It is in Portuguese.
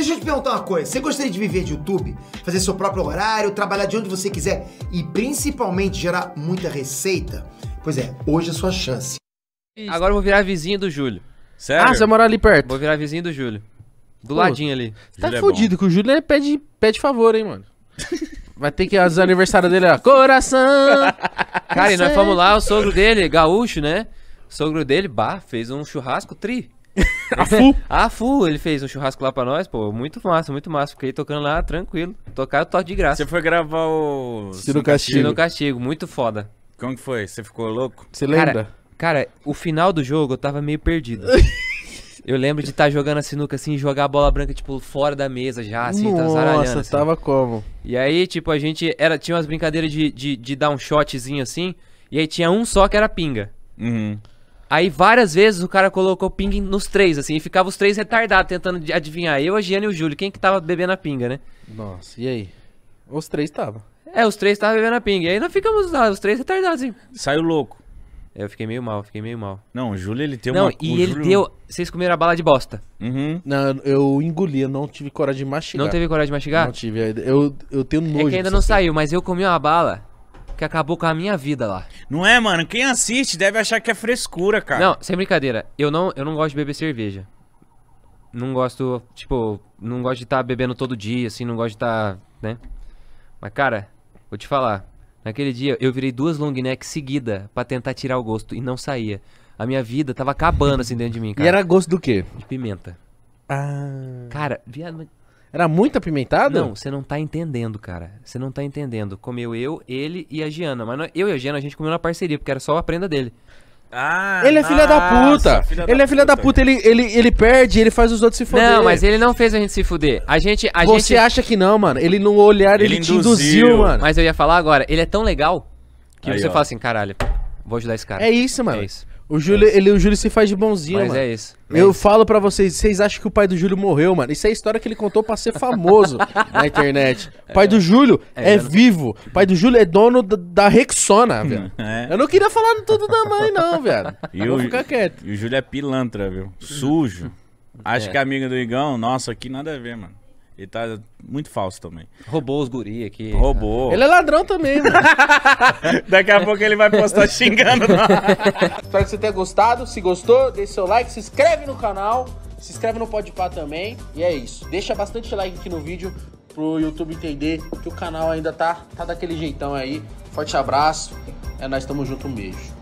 Deixa eu te perguntar uma coisa. Você gostaria de viver de YouTube? Fazer seu próprio horário, trabalhar de onde você quiser e principalmente gerar muita receita? Pois é, hoje é a sua chance. Agora eu vou virar vizinho do Júlio. Sério? Ah, você mora ali perto? Vou virar vizinho do Júlio. Do Pô, ladinho ali. Você tá Júlio é fudido, é que o Júlio é pede, pede favor, hein, mano. Vai ter que as aniversário dele, ó. Coração! Cara, e nós fomos lá, o sogro dele, gaúcho, né? O sogro dele, bah, fez um churrasco tri a Fu? a Fu, ele fez um churrasco lá pra nós, pô. Muito massa, muito massa. Fiquei tocando lá, tranquilo. Tocar toque de graça. Você foi gravar o. Ciro Castigo. Ciro Castigo, muito foda. Como que foi? Você ficou louco? Você lembra? Cara, cara, o final do jogo eu tava meio perdido. Eu lembro de estar tá jogando a sinuca assim, jogar a bola branca, tipo, fora da mesa já, assim, tá Nossa, tá zaralhando. Assim. tava como? E aí, tipo, a gente era, tinha umas brincadeiras de, de, de dar um shotzinho assim, e aí tinha um só que era pinga. Uhum. Aí várias vezes o cara colocou ping nos três, assim, e ficava os três retardados tentando adivinhar. Eu, a Giana e o Júlio, quem que tava bebendo a pinga, né? Nossa, e aí? Os três estavam. É, os três estavam bebendo a pinga. E aí nós ficamos lá, ah, os três retardados, assim. Saiu louco. É, eu fiquei meio mal, fiquei meio mal. Não, o Júlio ele teve não, uma... Não, e ele Júlio... deu... Vocês comeram a bala de bosta. Uhum. Não, eu engoli, eu não tive coragem de mastigar. Não teve coragem de mastigar? Não tive, eu, eu tenho nojo. É que ainda não saiu, mas eu comi uma bala que acabou com a minha vida lá. Não é, mano? Quem assiste deve achar que é frescura, cara. Não, sem brincadeira. Eu não, eu não gosto de beber cerveja. Não gosto, tipo, não gosto de estar tá bebendo todo dia, assim, não gosto de estar, tá, né? Mas, cara, vou te falar. Naquele dia, eu virei duas long necks seguida para tentar tirar o gosto e não saía. A minha vida tava acabando, assim, dentro de mim, cara. E era gosto do quê? De pimenta. Ah. Cara, viado, era muito apimentado? Não, você não tá entendendo, cara. Você não tá entendendo. Comeu eu, ele e a Giana. Mas eu e a Giana, a gente comeu na parceria, porque era só a prenda dele. Ah, ele é nossa, é filha da puta. Filha ele da é filha puta. da puta. Ele, ele, ele perde, ele faz os outros se fuder. Não, mas ele não fez a gente se fuder. A gente. A Você gente... acha que não, mano? Ele no olhar, ele, ele te induziu. induziu, mano. Mas eu ia falar agora, ele é tão legal que Aí, você ó. fala assim: caralho, vou ajudar esse cara. É isso, mano. É isso. O é Júlio, é ele, o Júlio se faz de bonzinho, Mas mano. é isso. É eu falo para vocês, vocês acham que o pai do Júlio morreu, mano? Isso é a história que ele contou para ser famoso na internet. O pai é. do Júlio é, vivo. O pai do Júlio é dono da, da Rexona, velho. Eu não queria falar tudo da mãe, não, velho. Vou o, ficar quieto. E o Júlio é pilantra, viu? Sujo. Acho que é amigo do Igão, nossa, aqui nada a ver, mano. Ele tá muito falso também. Roubou os guri aqui. Roubou. Ele é ladrão também, mano. Daqui a pouco ele vai postar xingando. Espero que você tenha gostado. Se gostou, deixe seu like, se inscreve no canal, se inscreve no Podpah também. E é isso. Deixa bastante like aqui no vídeo pro YouTube entender que o canal ainda tá, tá daquele jeitão aí. Forte abraço. É nós, tamo junto, um beijo.